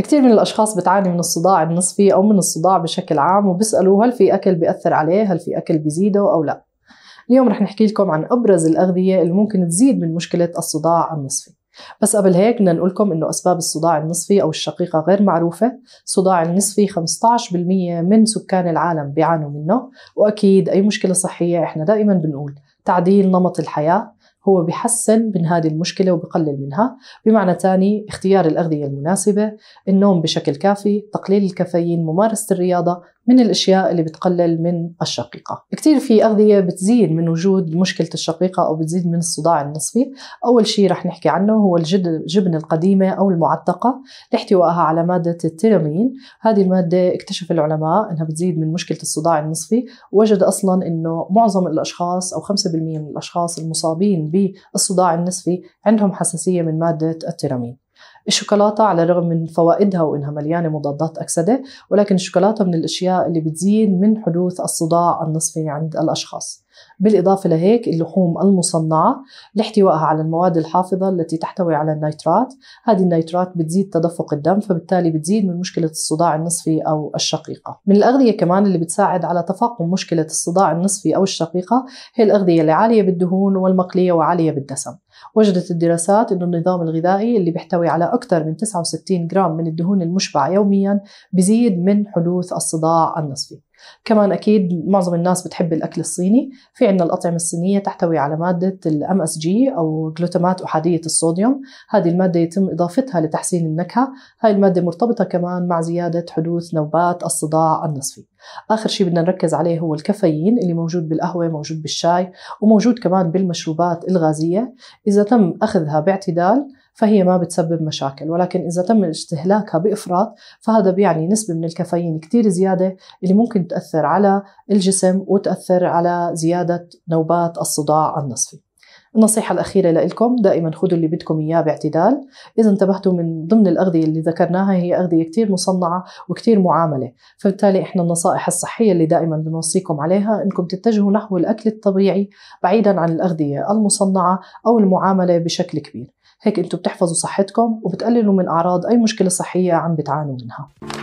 كثير من الاشخاص بتعاني من الصداع النصفي او من الصداع بشكل عام وبيسالوا هل في اكل بياثر عليه هل في اكل بيزيده او لا اليوم رح نحكي لكم عن ابرز الاغذيه اللي ممكن تزيد من مشكله الصداع النصفي بس قبل هيك بدنا نقول لكم انه اسباب الصداع النصفي او الشقيقه غير معروفه، الصداع النصفي 15% من سكان العالم بيعانوا منه، واكيد اي مشكله صحيه احنا دائما بنقول تعديل نمط الحياه، هو بحسن من هذه المشكلة وبقلل منها بمعنى تاني اختيار الأغذية المناسبة النوم بشكل كافي تقليل الكافيين ممارسة الرياضة من الاشياء اللي بتقلل من الشقيقه كثير في اغذيه بتزيد من وجود مشكله الشقيقه او بتزيد من الصداع النصفي اول شيء رح نحكي عنه هو الجبن القديمه او المعتقه لاحتوائها على ماده التيرامين هذه الماده اكتشف العلماء انها بتزيد من مشكله الصداع النصفي وجد اصلا انه معظم الاشخاص او 5% من الاشخاص المصابين بالصداع النصفي عندهم حساسيه من ماده التيرامين الشوكولاته على الرغم من فوائدها وانها مليانه مضادات اكسده ولكن الشوكولاته من الاشياء اللي بتزيد من حدوث الصداع النصفي عند الاشخاص بالإضافة لهيك اللحوم المصنعة لاحتوائها على المواد الحافظة التي تحتوي على النيترات هذه النيترات بتزيد تدفق الدم فبالتالي بتزيد من مشكلة الصداع النصفي أو الشقيقة من الأغذية كمان اللي بتساعد على تفاقم مشكلة الصداع النصفي أو الشقيقة هي الأغذية اللي عالية بالدهون والمقلية وعالية بالدسم وجدت الدراسات أن النظام الغذائي اللي بيحتوي على أكثر من 69 جرام من الدهون المشبعة يوميا بزيد من حدوث الصداع النصفي كمان اكيد معظم الناس بتحب الاكل الصيني في عندنا الاطعمه الصينيه تحتوي على ماده الام اس جي او جلوتامات احاديه الصوديوم هذه الماده يتم اضافتها لتحسين النكهه هاي الماده مرتبطه كمان مع زياده حدوث نوبات الصداع النصفي اخر شيء بدنا نركز عليه هو الكافيين اللي موجود بالقهوه موجود بالشاي وموجود كمان بالمشروبات الغازيه اذا تم اخذها باعتدال فهي ما بتسبب مشاكل ولكن إذا تم استهلاكها بإفراط فهذا بيعني نسبة من الكافيين كتير زيادة اللي ممكن تأثر على الجسم وتأثر على زيادة نوبات الصداع النصفي النصيحة الأخيرة لكم دائما خذوا اللي بدكم إياه باعتدال إذا انتبهتوا من ضمن الأغذية اللي ذكرناها هي أغذية كتير مصنعة وكتير معاملة فبالتالي إحنا النصائح الصحية اللي دائما بنوصيكم عليها إنكم تتجهوا نحو الأكل الطبيعي بعيدا عن الأغذية المصنعة أو المعاملة بشكل كبير هيك انتم بتحفظوا صحتكم وبتقللوا من اعراض اي مشكله صحيه عم بتعانوا منها